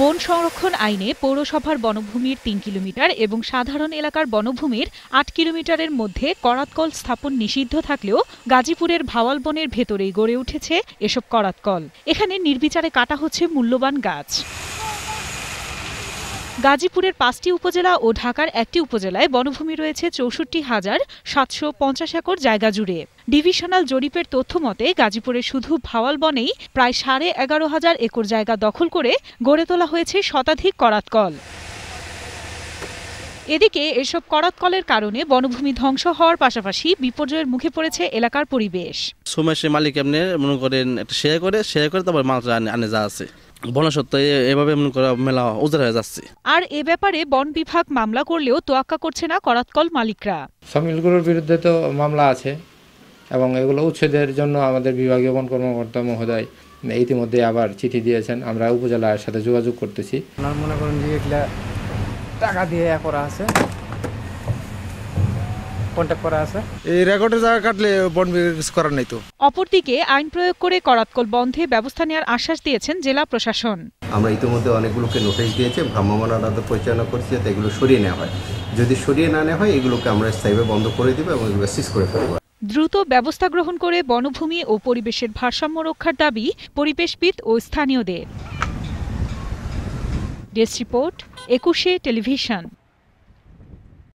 বন সংরক্ষণ আইনে পৌরসভার বনভূমির তিন কিলোমিটার এবং সাধারণ এলাকার বনভূমির আট কিলোমিটারের মধ্যে করাতকল স্থাপন নিষিদ্ধ থাকলেও গাজীপুরের ভাওয়াল বনের ভেতরেই গড়ে উঠেছে এসব করাতকল এখানে নির্বিচারে কাটা হচ্ছে মূল্যবান গাছ গাজীপুরের পাঁচটি উপজেলা ও ঢাকার একটি উপজেলায় বনভূমি রয়েছে চৌষট্টি হাজার সাতশো পঞ্চাশ একর জায়গা জুড়ে ডিভিশনাল জরিপের তথ্য মতে গাজীপুরের শুধু ভাওয়াল বনেই প্রায় সাড়ে এগারো হাজার একর জায়গা দখল করে গড়ে তোলা হয়েছে শতাধিক করাতকল এদিকে এসব করাতকলের কারণে বনভূমি ধ্বংস হওয়ার পাশাপাশি বিপর্যয়ের মুখে পড়েছে এলাকার পরিবেশ সময় সে মালিক এমনি মনে করেন একটা শেয়ার করে শেয়ার করে তারপর মাল আনে যা আছে বলা সত্ত্বে এভাবে মনে করা মেলা উজাড় যাচ্ছে আর এ ব্যাপারে বন বিভাগ মামলা করলেও তোয়াক্কা করছে না করাতকল মালিকরা সমিলগুলোর বিরুদ্ধে তো মামলা আছে এবং এগুলো উচ্ছেদের জন্য আমাদের বিভাগীয় বন কর্মকর্তা মহোদয় ইতিমধ্যে আবার চিঠি দিয়েছেন আমরা উপজেলার সাথে যোগাযোগ করতেছি আপনার মনে করেন যে এগুলা টাকা দিয়ে করা আছে অপরদিকে আইন প্রয়োগ করে করাতকল বন্ধে ব্যবস্থা নেওয়ার আশ্বাস দিয়েছেন জেলা প্রশাসন আমরা ইতিমধ্যে অনেকগুলোকে নোটিশ দিয়েছে ভ্রাম্যমাণ আদালত পরিচালনা করছি এগুলো সরিয়ে নেওয়া হয় যদি সরিয়ে না নেওয়া হয় এগুলোকে আমরা স্থায়ীভাবে বন্ধ করে দেবো এবং করে ফেলবো দ্রুত ব্যবস্থা গ্রহণ করে বনভূমি ও পরিবেশের ভারসাম্য রক্ষার দাবি পরিবেশবিদ ও স্থানীয়দের ডেস্ক রিপোর্ট একুশে টেলিভিশন